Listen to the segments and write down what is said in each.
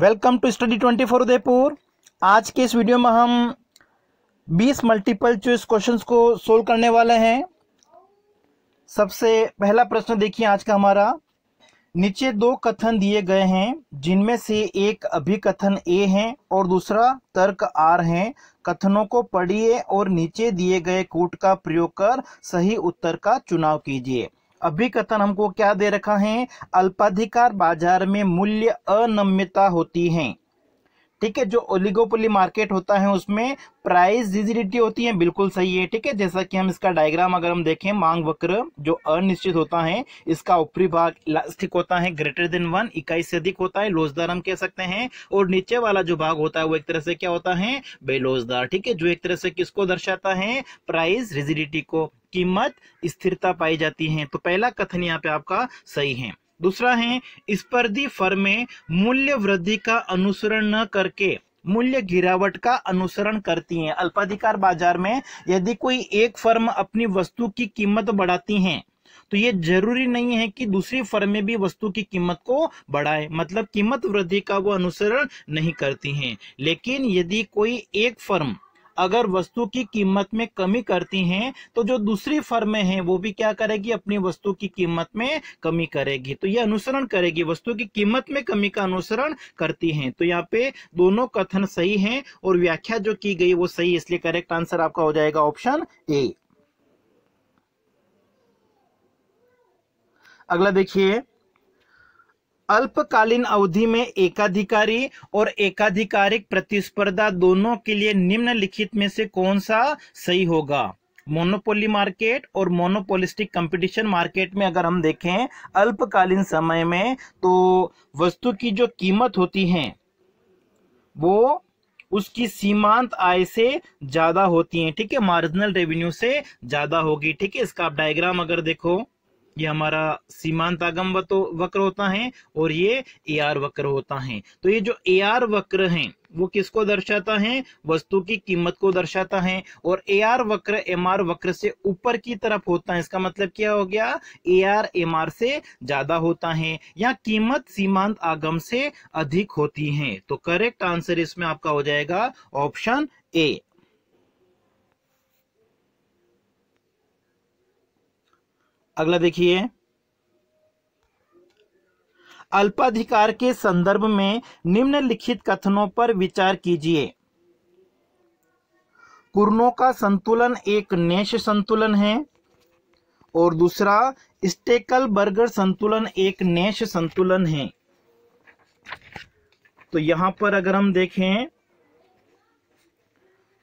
welcome to study twenty four Udaipur आज के इस वीडियो में हम 20 मल्टीपल चॉइस क्वेश्चंस को सोल्व करने वाले हैं सबसे पहला प्रश्न देखिए आज का हमारा नीचे दो कथन दिए गए हैं जिनमें से एक अभिकथन ए है और दूसरा तर्क आर है कथनों को पढ़िए और नीचे दिए गए कूट का प्रयोग कर सही उत्तर का चुनाव कीजिए अभी कथन हमको क्या दे रखा है अल्पाधिकार बाजार में मूल्य अनम्यता होती है ठीक है जो ओलिगोपोली मार्केट होता है उसमें प्राइस रिजिडिटी होती है बिल्कुल सही है ठीक है जैसा कि हम इसका डायग्राम अगर हम देखें मांग वक्र जो अनिश्चित होता है इसका ऊपरी भाग इलास्टिक होता है ग्रेटर देन वन इकाई से अधिक होता है लोजदार हम कह सकते हैं और नीचे वाला जो भाग होता है वो एक तरह से क्या होता है बेलोजदार ठीक है जो एक तरह से किसको दर्शाता है प्राइस रिजिडिटी को कीमत स्थिरता पाई जाती है तो पहला कथन यहाँ पे आपका सही है दूसरा है स्पर्धी फर्में मूल्य वृद्धि का अनुसरण न करके मूल्य गिरावट का अनुसरण करती हैं अल्पाधिकार बाजार में यदि कोई एक फर्म अपनी वस्तु की कीमत बढ़ाती हैं तो ये जरूरी नहीं है कि दूसरी फर्में भी वस्तु की कीमत को बढ़ाए मतलब कीमत वृद्धि का वो अनुसरण नहीं करती हैं लेकिन यदि कोई एक फर्म अगर वस्तु की कीमत में कमी करती हैं तो जो दूसरी फर्में हैं वो भी क्या करेगी अपनी वस्तु की कीमत में कमी करेगी तो ये अनुसरण करेगी वस्तु की कीमत में कमी का अनुसरण करती हैं तो यहाँ पे दोनों कथन सही हैं और व्याख्या जो की गई वो सही इसलिए करेक्ट आंसर आपका हो जाएगा ऑप्शन ए अगला देखिए अल्पकालीन अवधि में एकाधिकारी और एकाधिकारिक प्रतिस्पर्धा दोनों के लिए निम्नलिखित में से कौन सा सही होगा मोनोपोली मार्केट और मोनोपोलिस्टिक कंपटीशन मार्केट में अगर हम देखें अल्पकालीन समय में तो वस्तु की जो कीमत होती है वो उसकी सीमांत आय से ज्यादा होती है ठीक है मार्जिनल रेवेन्यू से ज्यादा होगी ठीक है इसका आप डायग्राम अगर देखो ये हमारा सीमांत आगम वक्र होता है और ये ए आर वक्र होता है तो ये जो ए आर वक्र है वो किसको दर्शाता है वस्तु की कीमत को दर्शाता है और ए आर वक्र एम आर वक्र से ऊपर की तरफ होता है इसका मतलब क्या हो गया ए आर एम आर से ज्यादा होता है या कीमत सीमांत आगम से अधिक होती है तो करेक्ट आंसर इसमें आपका हो जाएगा ऑप्शन ए अगला देखिए अल्पाधिकार के संदर्भ में निम्नलिखित कथनों पर विचार कीजिए कुरनों का संतुलन एक नेश संतुलन है और दूसरा स्टेकल बर्गर संतुलन एक नेश संतुलन है तो यहां पर अगर हम देखें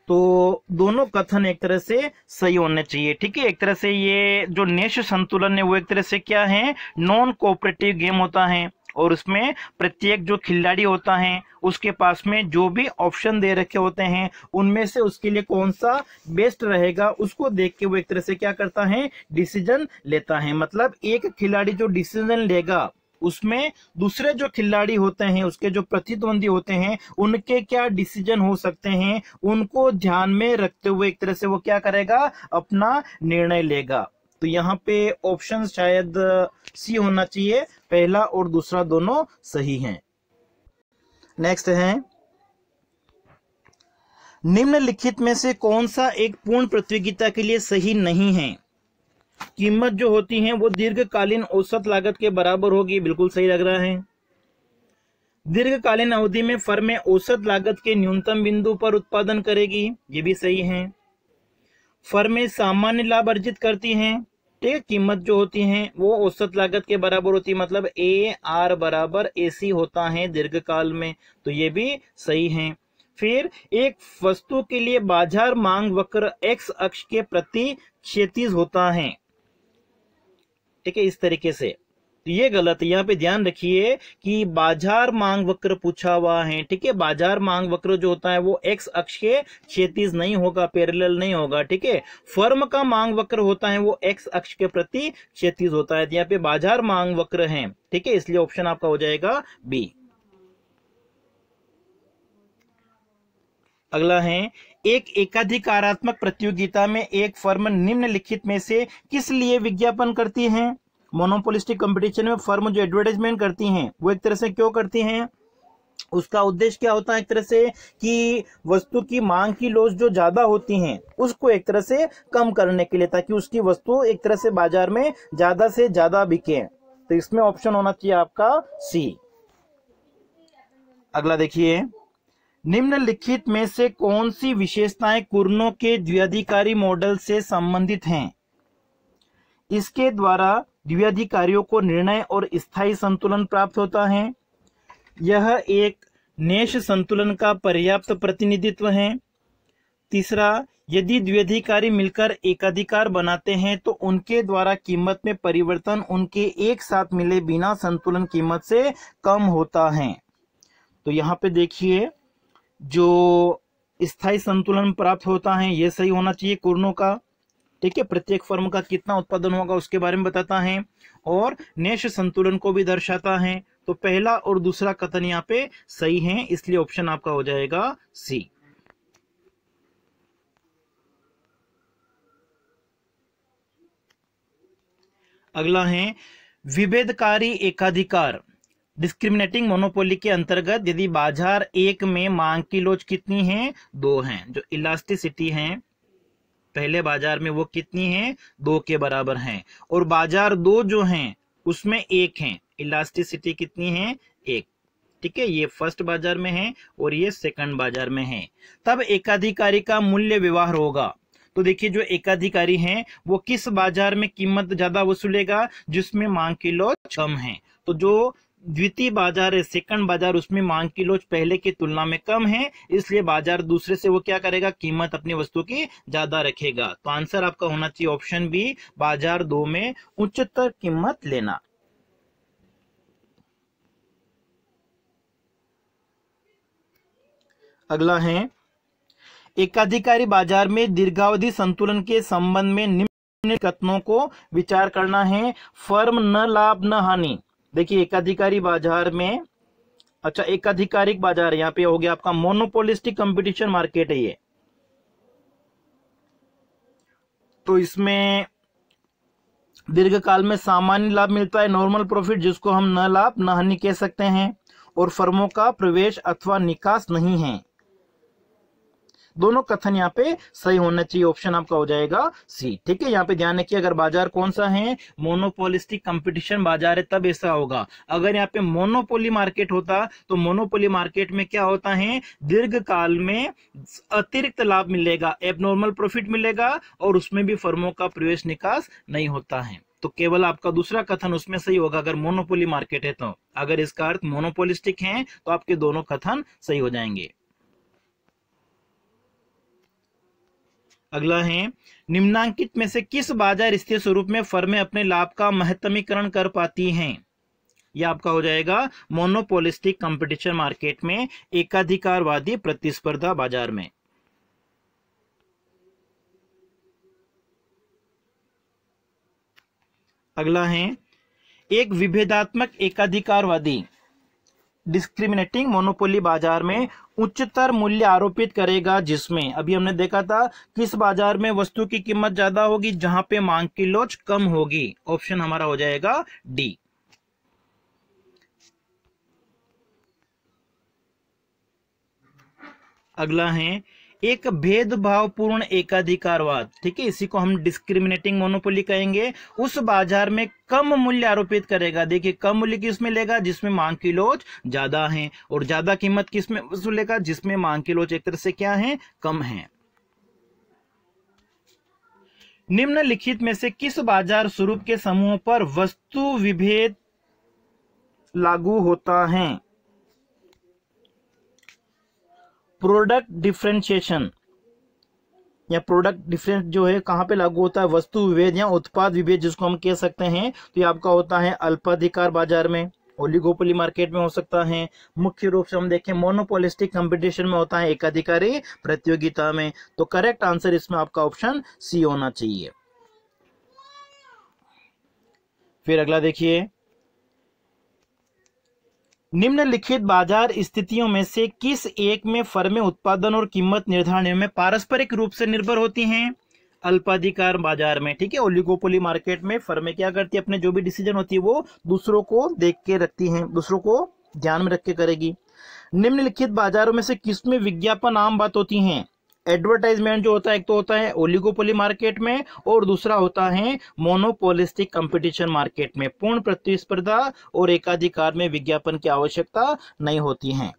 तो दोनों कथन एक तरह से सही होने चाहिए ठीक है एक तरह से ये जो नेश संतुलन है वो एक तरह से क्या है नॉन कोऑपरेटिव गेम होता है और उसमें प्रत्येक जो खिलाड़ी होता है उसके पास में जो भी ऑप्शन दे रखे होते हैं उनमें से उसके लिए कौन सा बेस्ट रहेगा उसको देख के वो एक तरह से क्या करता है डिसीजन लेता है मतलब एक खिलाड़ी जो डिसीजन लेगा उसमें दूसरे जो खिलाड़ी होते हैं उसके जो प्रतिद्वंदी होते हैं उनके क्या डिसीजन हो सकते हैं उनको ध्यान में रखते हुए एक तरह से वो क्या करेगा अपना निर्णय लेगा तो यहाँ पे ऑप्शन शायद सी uh, होना चाहिए पहला और दूसरा दोनों सही हैं नेक्स्ट है निम्नलिखित में से कौन सा एक पूर्ण प्रतियोगिता के लिए सही नहीं है कीमत जो होती है वो दीर्घकालीन औसत लागत के बराबर होगी बिल्कुल सही लग रहा है दीर्घकालीन अवधि में फर्में औसत लागत के न्यूनतम बिंदु पर उत्पादन करेगी ये भी सही है फर्में सामान्य लाभ अर्जित करती हैं ठीक है कीमत जो होती है वो औसत लागत के बराबर होती है मतलब ए आर बराबर ए सी होता है दीर्घकाल में तो ये भी सही है फिर एक वस्तु के लिए बाजार मांग वक्र एक्स अक्ष के प्रति क्षेत्र होता है ठीक है इस तरीके से तो ये गलत यहाँ पे ध्यान रखिए कि बाजार मांग वक्र पूछा हुआ है ठीक है बाजार मांग वक्र जो होता है वो एक्स अक्ष के क्षेत्रीज नहीं होगा पैरेलल नहीं होगा ठीक है फर्म का मांग वक्र होता है वो एक्स अक्ष के प्रति क्षेत्रीज होता है यहाँ पे बाजार मांग वक्र है ठीक है इसलिए ऑप्शन आपका हो जाएगा बी अगला है एक एकाधिकारात्मक प्रतियोगिता में एक फर्म निम्नलिखित में से किस लिए विज्ञापन करती है मोनोपोलिस्टिक कंपटीशन में फर्म जो एडवर्टाइजमेंट करती हैं वो एक तरह से क्यों करती हैं उसका उद्देश्य क्या होता है एक तरह से कि वस्तु की मांग की लोज जो ज्यादा होती हैं उसको एक तरह से कम करने के लिए ताकि उसकी वस्तु एक तरह से बाजार में ज्यादा से ज्यादा बिके तो इसमें ऑप्शन होना चाहिए आपका सी अगला देखिए निम्नलिखित में से कौन सी विशेषताएं कुर्नों के द्व्यधिकारी मॉडल से संबंधित हैं इसके द्वारा द्व्यधिकारियों को निर्णय और स्थायी संतुलन प्राप्त होता है यह एक नेश संतुलन का पर्याप्त प्रतिनिधित्व है तीसरा यदि द्व्यधिकारी मिलकर एकाधिकार बनाते हैं तो उनके द्वारा कीमत में परिवर्तन उनके एक साथ मिले बिना संतुलन कीमत से कम होता है तो यहाँ पे देखिए जो स्थाई संतुलन प्राप्त होता है ये सही होना चाहिए कुर्नों का ठीक है प्रत्येक फर्म का कितना उत्पादन होगा उसके बारे में बताता है और नेश संतुलन को भी दर्शाता है तो पहला और दूसरा कथन यहाँ पे सही है इसलिए ऑप्शन आपका हो जाएगा सी अगला है विभेदकारी एकाधिकार डिस्क्रिमिनेटिंग मोनोपोली के अंतर्गत यदि बाजार एक में मांग की लोच कितनी है दो हैं जो इलास्टिसिटी है पहले बाजार में वो कितनी है दो के बराबर है और बाजार दो जो है उसमें एक है इलास्टिसिटी कितनी है एक ठीक है ये फर्स्ट बाजार में है और ये सेकंड बाजार में है तब एकाधिकारी का मूल्य व्यवहार होगा तो देखिए जो एकाधिकारी है वो किस बाजार में कीमत ज्यादा वसूलेगा जिसमें मांग किलो कम है तो जो द्वितीय बाजार है सेकंड बाजार उसमें मांग की लोच पहले की तुलना में कम है इसलिए बाजार दूसरे से वो क्या करेगा कीमत अपनी वस्तु की ज्यादा रखेगा तो आंसर आपका होना चाहिए ऑप्शन बी बाजार दो में उच्चतर कीमत लेना अगला है एकाधिकारी बाजार में दीर्घावधि संतुलन के संबंध में निम्न कथनों को विचार करना है फर्म न लाभ न हानि देखिए एकाधिकारी बाजार में अच्छा एकाधिकारिक बाजार यहाँ पे हो गया आपका मोनोपोलिस्टिक कंपटीशन मार्केट है ये तो इसमें दीर्घ काल में सामान्य लाभ मिलता है नॉर्मल प्रॉफिट जिसको हम न लाभ न हानि कह सकते हैं और फर्मों का प्रवेश अथवा निकास नहीं है दोनों कथन यहाँ पे सही होना चाहिए ऑप्शन आपका हो जाएगा सी ठीक है यहाँ पे ध्यान रखिए अगर बाजार कौन सा है मोनोपोलिस्टिक कंपटीशन बाजार है तब ऐसा होगा अगर यहाँ पे मोनोपोली मार्केट होता तो मोनोपोली मार्केट में क्या होता है दीर्घ काल में अतिरिक्त लाभ मिलेगा एबनॉर्मल प्रॉफिट मिलेगा और उसमें भी फर्मों का प्रवेश निकास नहीं होता है तो केवल आपका दूसरा कथन उसमें सही होगा अगर मोनोपोली मार्केट है तो अगर इसका अर्थ मोनोपोलिस्टिक है तो आपके दोनों कथन सही हो जाएंगे अगला है निम्नांकित में से किस बाजार स्थिर स्वरूप में फर्में अपने लाभ का महत्वीकरण कर पाती हैं यह आपका हो जाएगा मोनोपोलिस्टिक कंपटीशन मार्केट में एकाधिकारवादी प्रतिस्पर्धा बाजार में अगला है एक विभेदात्मक एकाधिकारवादी डिस्क्रिमिनेटिंग मोनोपोली बाजार में उच्चतर मूल्य आरोपित करेगा जिसमें अभी हमने देखा था किस बाजार में वस्तु की कीमत ज्यादा होगी जहां पे मांग की लोच कम होगी ऑप्शन हमारा हो जाएगा डी अगला है एक भेदभावपूर्ण एकाधिकारवाद ठीक है इसी को हम डिस्क्रिमिनेटिंग मोनोपोली कहेंगे उस बाजार में कम मूल्य आरोपित करेगा देखिए कम मूल्य किस में लेगा जिसमें मांग की लोच ज्यादा है और ज्यादा कीमत किस में लेगा जिसमें मांग की लोच एक तरह से क्या है कम है निम्नलिखित में से किस बाजार स्वरूप के समूह पर वस्तु विभेद लागू होता है प्रोडक्ट डिफ्रेंशिएशन या प्रोडक्ट डिफरेंस जो है कहाँ पे लागू होता है वस्तु विभेद या उत्पाद विभेद जिसको हम कह सकते हैं तो ये आपका होता है अल्पाधिकार बाजार में ओलिगोपोली मार्केट में हो सकता है मुख्य रूप से हम देखें मोनोपोलिस्टिक कंपटीशन में होता है एकाधिकारी प्रतियोगिता में तो करेक्ट आंसर इसमें आपका ऑप्शन सी होना चाहिए फिर अगला देखिए निम्नलिखित बाजार स्थितियों में से किस एक में फर्में उत्पादन और कीमत निर्धारण में पारस्परिक रूप से निर्भर होती हैं अल्पाधिकार बाजार में ठीक है ओलिगोपोली मार्केट में फर्में क्या करती है अपने जो भी डिसीजन होती है वो दूसरों को देख के रखती हैं दूसरों को ध्यान में रख के करेगी निम्नलिखित बाजारों में से किसमें विज्ञापन आम बात होती हैं एडवर्टाइजमेंट जो होता है एक तो होता है ओलिगोपोली मार्केट में और दूसरा होता है मोनोपोलिस्टिक कंपटीशन मार्केट में पूर्ण प्रतिस्पर्धा और एकाधिकार में विज्ञापन की आवश्यकता नहीं होती है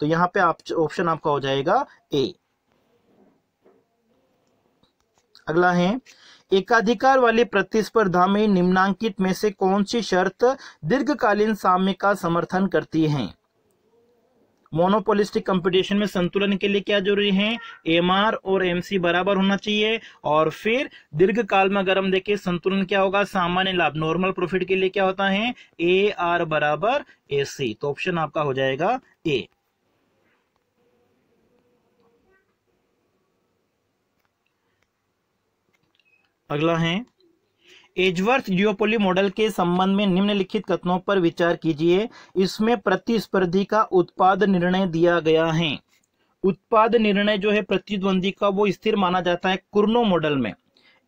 तो यहाँ पे आप ऑप्शन आपका हो जाएगा ए अगला है एकाधिकार वाली प्रतिस्पर्धा में निम्नांकित में से कौन सी शर्त दीर्घकालीन साम्य का समर्थन करती है मोनोपोलिस्टिक कंपटीशन में संतुलन के लिए क्या जरूरी है एमआर और एमसी बराबर होना चाहिए और फिर दीर्घ काल में अगर हम देखें संतुलन क्या होगा सामान्य लाभ नॉर्मल प्रॉफिट के लिए क्या होता है ए आर बराबर ए सी तो ऑप्शन आपका हो जाएगा ए अगला है एजवर्थ जियोपोली मॉडल के संबंध में निम्नलिखित कथनों पर विचार कीजिए इसमें प्रतिस्पर्धी का उत्पाद निर्णय दिया गया है उत्पाद निर्णय जो है प्रतिद्वंदी का वो स्थिर माना जाता है कुरनो मॉडल में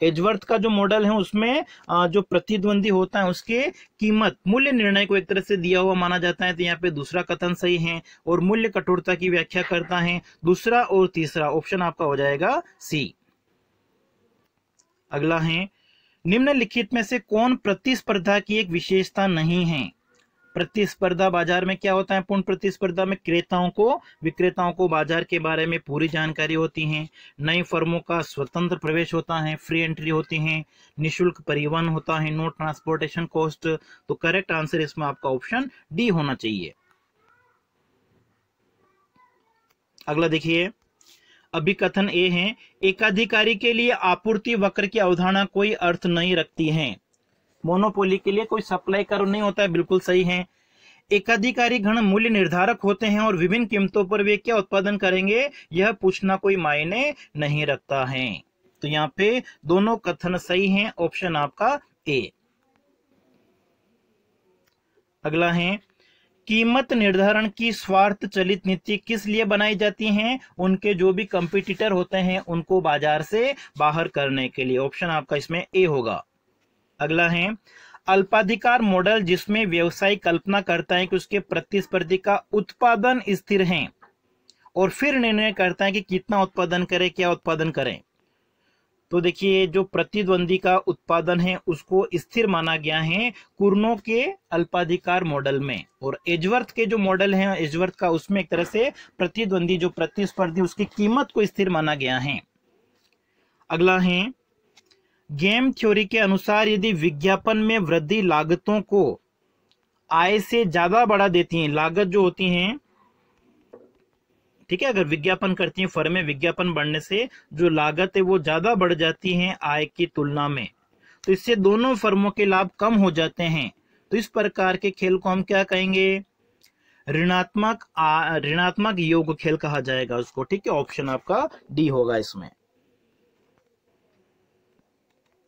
एजवर्थ का जो मॉडल है उसमें जो प्रतिद्वंदी होता है उसके कीमत मूल्य निर्णय को एक तरह से दिया हुआ माना जाता है तो यहाँ पे दूसरा कथन सही है और मूल्य कठोरता की व्याख्या करता है दूसरा और तीसरा ऑप्शन आपका हो जाएगा सी अगला है निम्नलिखित में से कौन प्रतिस्पर्धा की एक विशेषता नहीं है प्रतिस्पर्धा बाजार में क्या होता है पूर्ण प्रतिस्पर्धा में क्रेताओं को विक्रेताओं को बाजार के बारे में पूरी जानकारी होती है नई फर्मों का स्वतंत्र प्रवेश होता है फ्री एंट्री होती है निशुल्क परिवहन होता है नो ट्रांसपोर्टेशन कॉस्ट तो करेक्ट आंसर इसमें आपका ऑप्शन डी होना चाहिए अगला देखिए अभिकथन ए हैं एकाधिकारी के लिए आपूर्ति वक्र की अवधारणा कोई अर्थ नहीं रखती है मोनोपोली के लिए कोई सप्लाई कर्व नहीं होता है बिल्कुल सही है एकाधिकारी गण मूल्य निर्धारक होते हैं और विभिन्न कीमतों पर वे क्या उत्पादन करेंगे यह पूछना कोई मायने नहीं रखता है तो यहाँ पे दोनों कथन सही हैं ऑप्शन आपका ए अगला है कीमत निर्धारण की स्वार्थ चलित नीति किस लिए बनाई जाती है उनके जो भी कंपिटिटर होते हैं उनको बाजार से बाहर करने के लिए ऑप्शन आपका इसमें ए होगा अगला है अल्पाधिकार मॉडल जिसमें व्यवसाय कल्पना करता है कि उसके प्रतिस्पर्धी का उत्पादन स्थिर है और फिर निर्णय करता है कि कितना उत्पादन करें क्या उत्पादन करें तो देखिए जो प्रतिद्वंदी का उत्पादन है उसको स्थिर माना गया है कुर्नो के अल्पाधिकार मॉडल में और एजवर्थ के जो मॉडल है एजवर्थ का उसमें एक तरह से प्रतिद्वंदी जो प्रतिस्पर्धी उसकी कीमत को स्थिर माना गया है अगला है गेम थ्योरी के अनुसार यदि विज्ञापन में वृद्धि लागतों को आय से ज्यादा बढ़ा देती है लागत जो होती है ठीक है अगर विज्ञापन करती हैं फर्में विज्ञापन बढ़ने से जो लागत है वो ज्यादा बढ़ जाती है आय की तुलना में तो इससे दोनों फर्मों के लाभ कम हो जाते हैं तो इस प्रकार के खेल को हम क्या कहेंगे ऋणात्मक ऋणात्मक योग खेल कहा जाएगा उसको ठीक है ऑप्शन आपका डी होगा इसमें